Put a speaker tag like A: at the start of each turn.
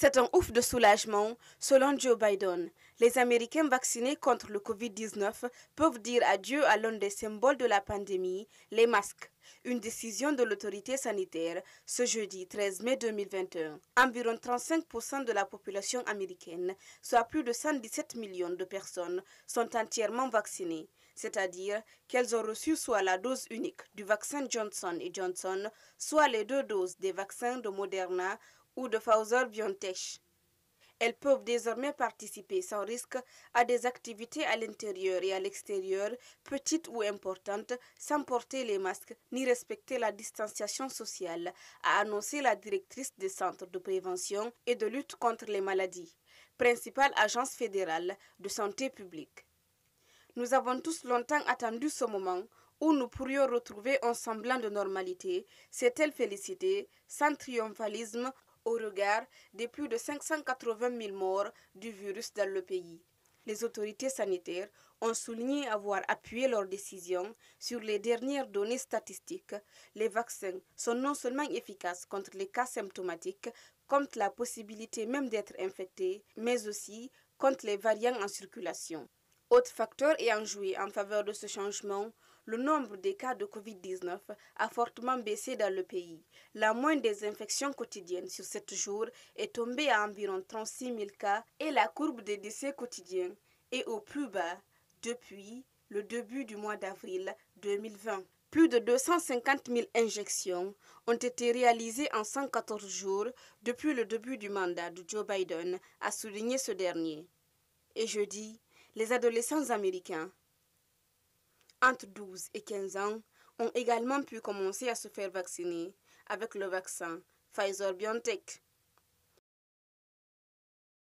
A: C'est un ouf de soulagement, selon Joe Biden. Les Américains vaccinés contre le Covid-19 peuvent dire adieu à l'un des symboles de la pandémie, les masques. Une décision de l'autorité sanitaire ce jeudi 13 mai 2021. Environ 35% de la population américaine, soit plus de 117 millions de personnes, sont entièrement vaccinées, c'est-à-dire qu'elles ont reçu soit la dose unique du vaccin Johnson Johnson, soit les deux doses des vaccins de Moderna ou de Fauser biontech Elles peuvent désormais participer sans risque à des activités à l'intérieur et à l'extérieur, petites ou importantes, sans porter les masques ni respecter la distanciation sociale, a annoncé la directrice des centres de prévention et de lutte contre les maladies, principale agence fédérale de santé publique. Nous avons tous longtemps attendu ce moment où nous pourrions retrouver un semblant de normalité, s'est-elle félicité, sans triomphalisme au regard des plus de 580 000 morts du virus dans le pays. Les autorités sanitaires ont souligné avoir appuyé leur décision sur les dernières données statistiques. Les vaccins sont non seulement efficaces contre les cas symptomatiques, contre la possibilité même d'être infecté, mais aussi contre les variants en circulation. Autre facteur ayant joué en faveur de ce changement, le nombre des cas de Covid-19 a fortement baissé dans le pays. La moyenne des infections quotidiennes sur sept jours est tombée à environ 36 000 cas et la courbe des décès quotidiens est au plus bas depuis le début du mois d'avril 2020. Plus de 250 000 injections ont été réalisées en 114 jours depuis le début du mandat de Joe Biden, a souligné ce dernier. Et jeudi, les adolescents américains entre 12 et 15 ans ont également pu commencer à se faire vacciner avec le vaccin Pfizer-BioNTech.